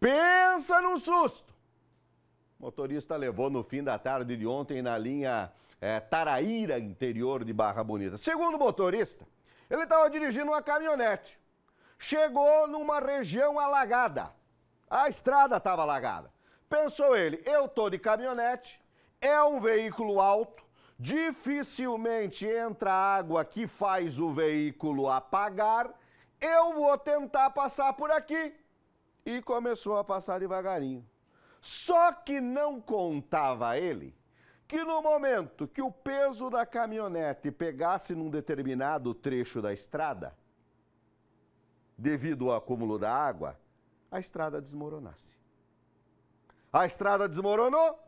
Pensa num susto! motorista levou no fim da tarde de ontem na linha é, Taraíra, interior de Barra Bonita. Segundo o motorista, ele estava dirigindo uma caminhonete. Chegou numa região alagada. A estrada estava alagada. Pensou ele, eu tô de caminhonete, é um veículo alto, dificilmente entra água que faz o veículo apagar, eu vou tentar passar por aqui e começou a passar devagarinho. Só que não contava ele que no momento que o peso da caminhonete pegasse num determinado trecho da estrada, devido ao acúmulo da água, a estrada desmoronasse. A estrada desmoronou,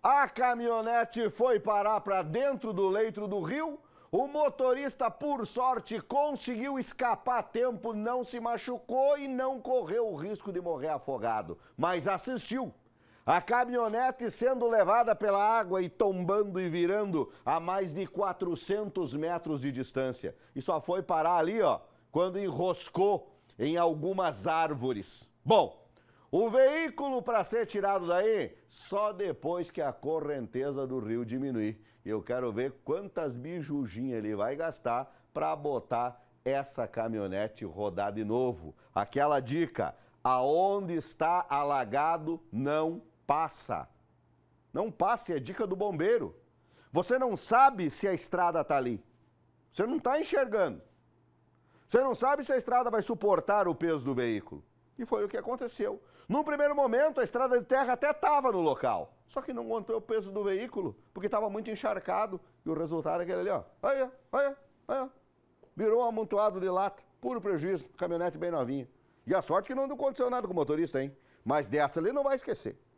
a caminhonete foi parar para dentro do leito do rio, o motorista, por sorte, conseguiu escapar a tempo, não se machucou e não correu o risco de morrer afogado, mas assistiu. A caminhonete sendo levada pela água e tombando e virando a mais de 400 metros de distância. E só foi parar ali, ó, quando enroscou em algumas árvores. Bom, o veículo para ser tirado daí só depois que a correnteza do rio diminuir. E eu quero ver quantas bijujinhas ele vai gastar para botar essa caminhonete rodar de novo. Aquela dica: aonde está alagado, não passa. Não passe, é dica do bombeiro. Você não sabe se a estrada está ali. Você não está enxergando. Você não sabe se a estrada vai suportar o peso do veículo. E foi o que aconteceu. Num primeiro momento, a estrada de terra até estava no local, só que não aguentou o peso do veículo, porque estava muito encharcado. E o resultado é aquele ali, ó. Olha, olha, olha. Virou um amontoado de lata, puro prejuízo, caminhonete bem novinha. E a sorte que não aconteceu nada com o motorista, hein? Mas dessa ali não vai esquecer.